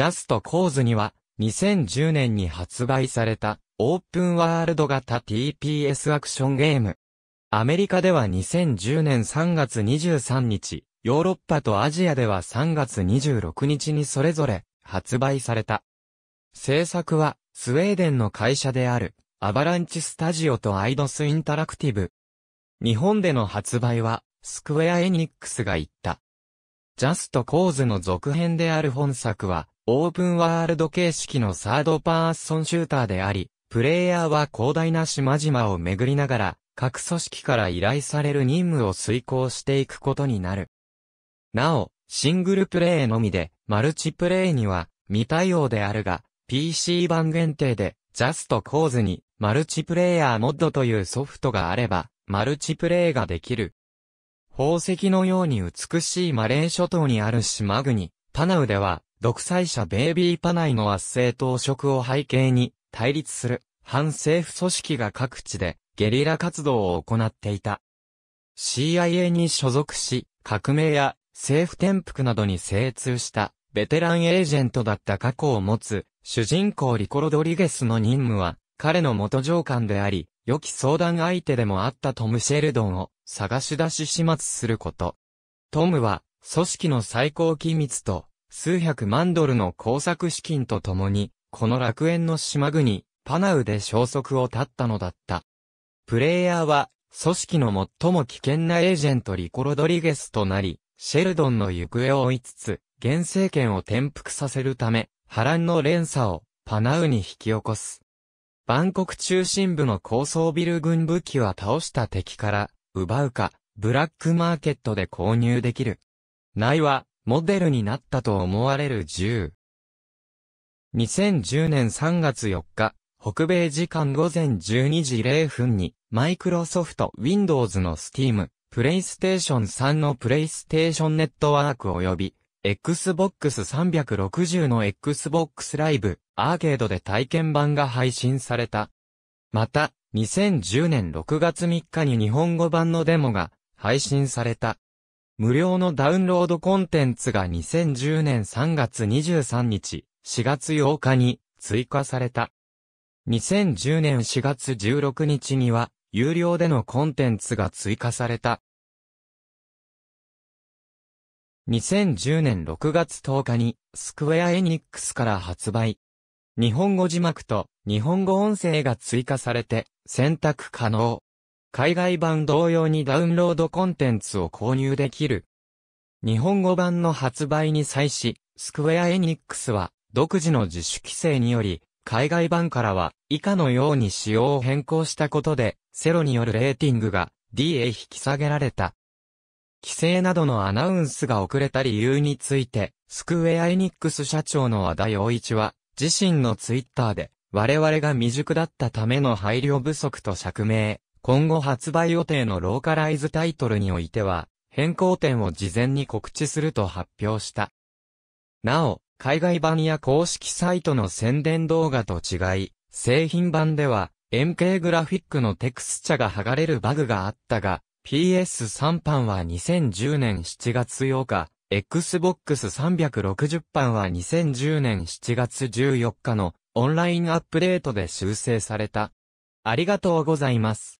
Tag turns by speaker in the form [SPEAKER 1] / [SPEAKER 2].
[SPEAKER 1] ジャストコーズには、2010年に発売された、オープンワールド型 TPS アクションゲーム。アメリカでは2010年3月23日、ヨーロッパとアジアでは3月26日にそれぞれ発売された。制作はスウェーデンの会社であるアバランチスタジオとアイドスインタラクティブ。日本での発売はスクウェアエニックスが言った。ジャストコーズの続編である本作はオープンワールド形式のサードパーソンシューターであり、プレイヤーは広大な島々を巡りながら、各組織から依頼される任務を遂行していくことになる。なお、シングルプレイのみで、マルチプレイには未対応であるが、PC 版限定で、ジャスト構図に、マルチプレイヤーモッドというソフトがあれば、マルチプレイができる。宝石のように美しいマレー諸島にある島国、タナウでは、独裁者ベイビーパナイの圧政汚職を背景に、対立する反政府組織が各地でゲリラ活動を行っていた。CIA に所属し、革命や政府転覆などに精通したベテランエージェントだった過去を持つ主人公リコ・ロドリゲスの任務は彼の元上官であり、良き相談相手でもあったトム・シェルドンを探し出し始末すること。トムは組織の最高機密と数百万ドルの工作資金とともに、この楽園の島国、パナウで消息を絶ったのだった。プレイヤーは、組織の最も危険なエージェントリコ・ロドリゲスとなり、シェルドンの行方を追いつつ、現政権を転覆させるため、波乱の連鎖をパナウに引き起こす。バンコク中心部の高層ビル軍武器は倒した敵から奪うか、ブラックマーケットで購入できる。内はモデルになったと思われる銃。2010年3月4日、北米時間午前12時0分に、マイクロソフト Windows の Steam、PlayStation 3の PlayStation ネットワーク及び、Xbox 360の Xbox Live アーケードで体験版が配信された。また、2010年6月3日に日本語版のデモが配信された。無料のダウンロードコンテンツが2010年3月23日、4月8日に追加された。2010年4月16日には、有料でのコンテンツが追加された。2010年6月10日に、スクウェアエニックスから発売。日本語字幕と日本語音声が追加されて、選択可能。海外版同様にダウンロードコンテンツを購入できる。日本語版の発売に際し、スクウェア・エニックスは、独自の自主規制により、海外版からは、以下のように仕様を変更したことで、セロによるレーティングが D へ引き下げられた。規制などのアナウンスが遅れた理由について、スクウェアエニックス社長の和田洋一は、自身のツイッターで、我々が未熟だったための配慮不足と釈明。今後発売予定のローカライズタイトルにおいては、変更点を事前に告知すると発表した。なお、海外版や公式サイトの宣伝動画と違い、製品版では、MK グラフィックのテクスチャが剥がれるバグがあったが、PS3 版は2010年7月8日、Xbox 360版は2010年7月14日のオンラインアップデートで修正された。ありがとうございます。